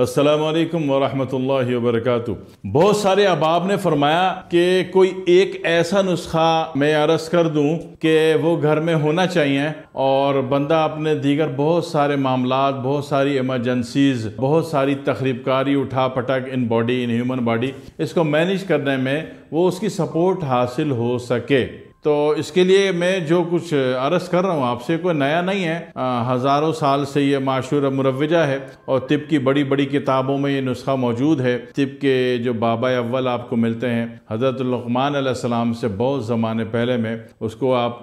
असलकम वरहमल वरक बहुत सारे अहबाब ने फरमाया कि कोई एक ऐसा नुस्खा मैं अरस कर दूं कि वो घर में होना चाहिए और बंदा अपने दीगर बहुत सारे मामला बहुत सारी इमरजेंसीज बहुत सारी तकरीबकारी उठा पटक in body in human body इसको मैनेज करने में वो उसकी सपोर्ट हासिल हो सके तो इसके लिए मैं जो कुछ अरस कर रहा हूँ आपसे कोई नया नहीं है आ, हज़ारों साल से ये माशूर मुरवजा है और तिब की बड़ी बड़ी किताबों में ये नुस्खा मौजूद है तिब के जो बाबा अव्वल आपको मिलते हैं हज़रत लकमान सलाम से बहुत ज़माने पहले में उसको आप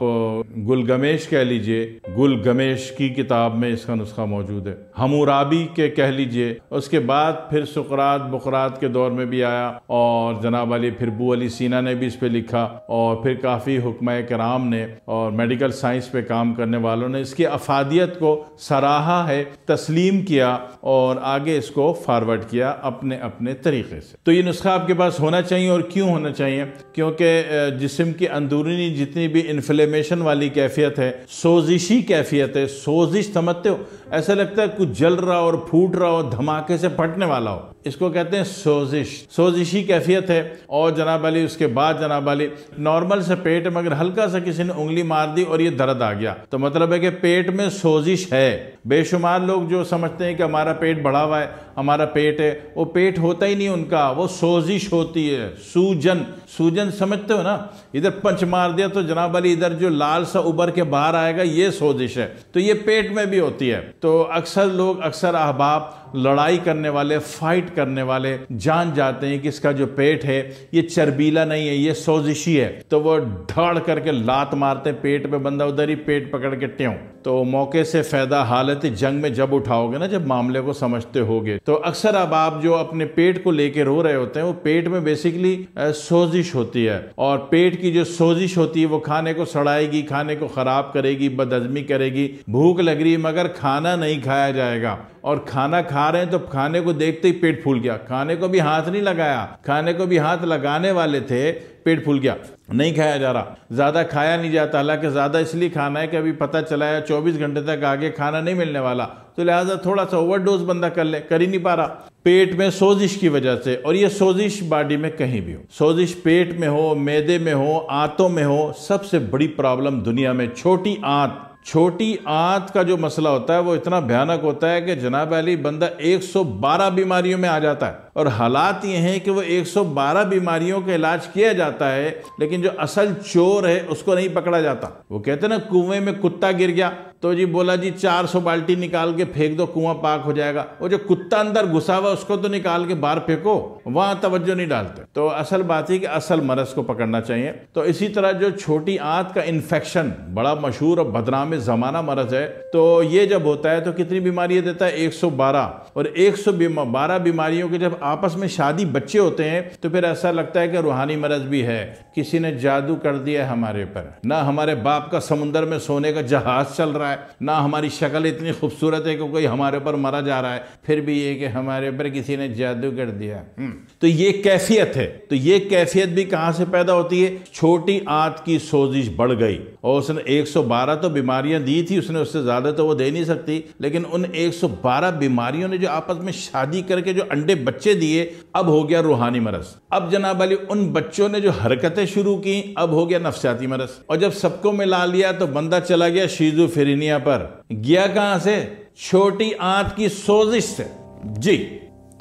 गुलगमेश कह लीजिए गुल गमेश की किताब में इसका नुस्खा मौजूद है हमूराबी के कह लीजिए उसके बाद फिर सुकरात बकरात के दौर में भी आया और जनाब अली फिर बू अली सीना ने भी इस पर लिखा और फिर काफ़ी हुक्म कराम ने और मेडिकल साइंस पे काम करने वालों ने इसकी अफादियत को सराहा है तस्लीम किया और आगे इसको फारवर्ड किया अपने अपने तरीके से तो ये नुस्खा आपके पास होना चाहिए और क्यों होना चाहिए क्योंकि जिसम की अंदरूनी जितनी भी इन्फ्लेमेशन वाली कैफियत है सोजिशी कैफियत है सोजिश समझते हो ऐसा लगता है कुछ जल रहा हो और फूट रहा हो धमाके से फटने वाला हो इसको कहते हैं सोजिश सोजिशी कैफियत है और जनाब अली उसके बाद जनाब अली नॉर्मल से पेट में अगर हल्का सा किसी ने उंगली मार दी और ये दर्द आ गया तो मतलब है कि पेट में सोजिश है बेशुमार लोग जो समझते हैं कि हमारा पेट बढ़ा हुआ है हमारा पेट है वो पेट होता ही नहीं उनका वो सोजिश होती है सूजन सूजन समझते हो ना इधर पंच मार दिया तो जनाब अली इधर जो लाल सा उबर के बाहर आएगा ये सोजिश है तो ये पेट में भी होती है तो अक्सर लोग अक्सर अहबाब लड़ाई करने वाले फाइट करने वाले जान जाते हैं कि इसका जो पेट है ये चर्बीला नहीं है ये सोजिशी है तो वो ढड़ करके लात मारते पेट पे बंदा उधर ही पेट पकड़ के ट्यों तो मौके से फ़ायदा हालत जंग में जब उठाओगे ना जब मामले को समझते होगे तो अक्सर अब आप जो अपने पेट को लेके रो रहे होते हैं वो पेट में बेसिकली सोजिश होती है और पेट की जो सोजिश होती है वो खाने को सड़ाएगी खाने को ख़राब करेगी बदहजमी करेगी भूख लग रही मगर खाना नहीं खाया जाएगा और खाना खा खा रहे हैं तो खाने को देखते ही पेट फूल गया खाने को भी हाथ नहीं लगाया खाने को भी हाथ लगाने वाले थे पेट फूल गया नहीं खाया जा रहा ज़्यादा खाया नहीं जाता हालांकि ज़्यादा इसलिए खाना है कि अभी पता चला है चौबीस घंटे तक आगे खाना नहीं मिलने वाला तो लिहाजा थोड़ा सा ओवरडोज बंदा कर ले कर ही नहीं पा रहा पेट में सोजिश की वजह से और ये सोजिश बॉडी में कहीं भी हो सोजिश पेट में हो मैदे में हो आंतों में हो सबसे बड़ी प्रॉब्लम दुनिया में छोटी आंत छोटी आंत का जो मसला होता है वो इतना भयानक होता है कि जनाब अली बंदा 112 बीमारियों में आ जाता है और हालात ये हैं कि वो 112 बीमारियों का इलाज किया जाता है लेकिन जो असल चोर है उसको नहीं पकड़ा जाता वो कहते हैं ना कुएं में कुत्ता गिर गया तो जी बोला जी 400 बाल्टी निकाल के फेंक दो कुआं पाक हो जाएगा और जो कुत्ता अंदर घुसा हुआ उसको तो निकाल के बाहर फेंको वहां तवज्जो नहीं डालते तो असल बात है कि असल मरज को पकड़ना चाहिए तो इसी तरह जो छोटी आंत का इन्फेक्शन बड़ा मशहूर और बदनाम जमाना मरज है तो ये जब होता है तो कितनी बीमारियां देता है एक और 112 बीमारियों के जब आपस में शादी बच्चे होते हैं तो फिर ऐसा लगता है कि रूहानी मरज भी है किसी ने जादू कर दिया है हमारे पर ना हमारे बाप का समुन्द्र में सोने का जहाज चल रहा है है ना हमारी शक्ल इतनी खूबसूरत है कि कोई हमारे ऊपर मरा जा रहा है फिर भी ये कि हमारे ऊपर किसी ने जादू कर दिया हम्म। तो ये कैफियत है तो ये कैफियत भी कहाँ से पैदा होती है छोटी आंत की सोजिश बढ़ गई और उसने 112 तो बीमारियां दी थी उसने उससे ज़्यादा तो वो दे नहीं सकती लेकिन उन 112 बीमारियों ने जो आपस में शादी करके जो अंडे बच्चे दिए अब हो गया रूहानी मरस अब जनाब अली उन बच्चों ने जो हरकतें शुरू की अब हो गया नफसियाती मरस और जब सबको मिला लिया तो बंदा चला गया शीजू फिर दुनिया पर गया कहां से छोटी आंत की सोजिश से जी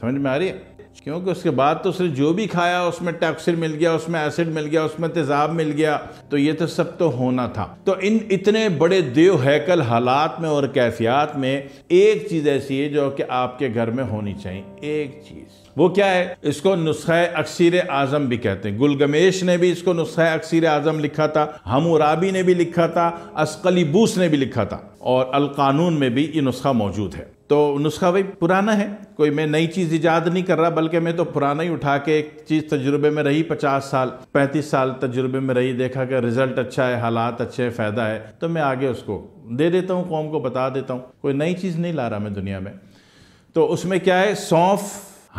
समझ में आ रही है क्योंकि उसके बाद तो उसने जो भी खाया उसमें टैक्सिन मिल गया उसमें एसिड मिल गया उसमें तेजाब मिल गया तो ये तो सब तो होना था तो इन इतने बड़े देव हैकल हालात में और कैफियात में एक चीज़ ऐसी है जो कि आपके घर में होनी चाहिए एक चीज़ वो क्या है इसको नुस्खा अक्सर आज़म भी कहते हैं गुलगमेश ने भी इसको नुस्खा अक्सर आज़म लिखा था हमूराबी ने भी लिखा था असकली बूस ने भी लिखा था और अल कानून में भी ये नुस्खा मौजूद है तो नुस्खा भाई पुराना है कोई मैं नई चीज़ ईजाद नहीं कर रहा बल्कि मैं तो पुराना ही उठा के एक चीज़ तजुर्बे में रही पचास साल पैंतीस साल तजुर्बे में रही देखा कि रिज़ल्ट अच्छा है हालात अच्छे हैं फ़ायदा है तो मैं आगे उसको दे देता हूँ कौम को बता देता हूँ कोई नई चीज़ नहीं ला रहा मैं दुनिया में तो उसमें क्या है सौंफ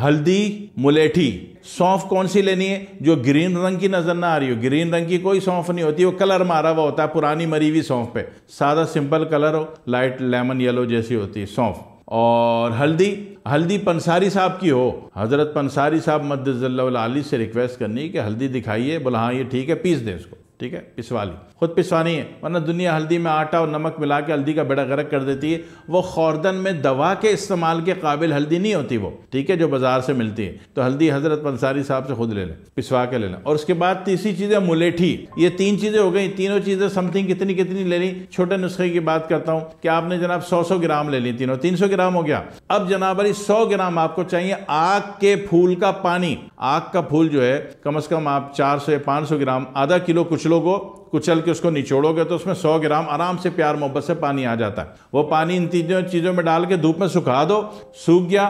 हल्दी मुलेठी सौंफ कौन सी लेनी है जो ग्रीन रंग की नज़र ना आ रही हो ग्रीन रंग की कोई सौंफ नहीं होती वो कलर मारा हुआ होता है पुरानी मरी हुई सौंफ पे सादा सिंपल कलर हो लाइट लेमन येलो जैसी होती है सौंफ और हल्दी हल्दी पंसारी साहब की हो हज़रत पंसारी साहब मद्दी से रिक्वेस्ट करनी कि हल्दी दिखाइए बोला हाँ ये ठीक है पीस दें उसको ठीक है पिसवा ली खुद पिसवानी है वरना दुनिया हल्दी में आटा और नमक मिला के हल्दी का बेड़ा गर्क कर देती है वो खौरदन में दवा के इस्तेमाल के काबिल हल्दी नहीं होती वो ठीक है जो बाजार से मिलती है तो हल्दी हजरत पंसारी साहब से खुद ले लें पिसवा के ले लें और उसके बाद तीसरी चीज़ है मुलेठी ये तीन चीज़ें हो गई तीनों चीज़ें समथिंग कितनी कितनी ले ली छोटे नुस्खे की बात करता हूँ कि आपने जनाब सौ सौ ग्राम ले ली तीनों तीन सौ ग्राम हो गया अब जनाब अली सौ ग्राम आपको चाहिए आग के फूल का पानी आग का फूल जो है कम अज़ कम आप चार से पाँच सौ ग्राम आधा किलो कुछ कुछ लोगों कुचल के उसको निचोड़ोगे तो उसमें सौ ग्राम आराम से प्यार मोहब्बत से पानी आ जाता है वो पानी इन तीनों चीज़ों में डाल के धूप में सुखा दो सूख गया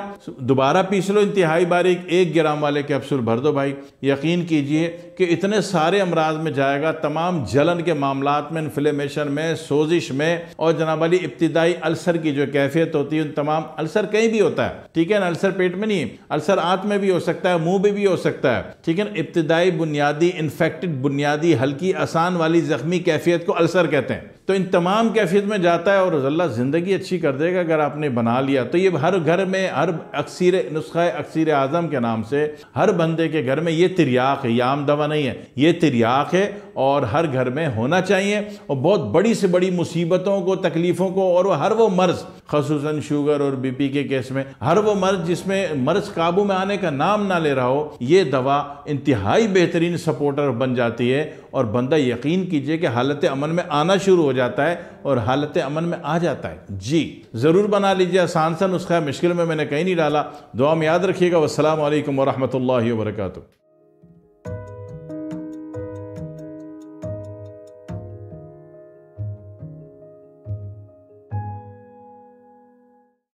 दोबारा पीस लो इंतहाई बारीक एक ग्राम वाले कैप्सूल भर दो भाई यकीन कीजिए कि इतने सारे अमराज में जाएगा तमाम जलन के मामला में इन्फ्लेमेशन में सोजिश में और जनाब अली इब्तदाई अल्सर की जो कैफियत होती है उन तमाम अल्सर कहीं भी होता है ठीक है ना अल्सर पेट में नहीं अल्सर आँत में भी हो सकता है मुँह में भी हो सकता है ठीक है ना इब्तदाई बुनियादी इन्फेक्टेड बुनियादी हल्की आसान वाली वाली ज़ख्मी कैफियत को अल्सर कहते हैं तो इन तमाम कैफियत में जाता है और रज़ल्ला ज़िंदगी अच्छी कर देगा अगर आपने बना लिया तो ये हर घर में हर अक्सर नुस्खा अक्सर आज़म के नाम से हर बंदे के घर में ये तिरयाक है ये आम दवा नहीं है ये तिरयाक है और हर घर में होना चाहिए और बहुत बड़ी से बड़ी मुसीबतों को तकलीफ़ों को और वो हर वो मर्ज़ खसूस शुगर और बी पी के केस में हर वो मर्ज़ जिसमें मर्ज़ काबू में आने का नाम ना ले रहा हो ये दवा इंतहाई बेहतरीन सपोर्टर बन जाती है और बंदा यकीन कीजिए कि हालत अमन में आना शुरू हो जाता है और हालत अमन में आ जाता है जी ज़रूर बना लीजिए आसान सा नुस्खा मुश्किल में मैंने कहीं नहीं डाला दुआ में याद रखिएगा वालकम वरहमल वर्का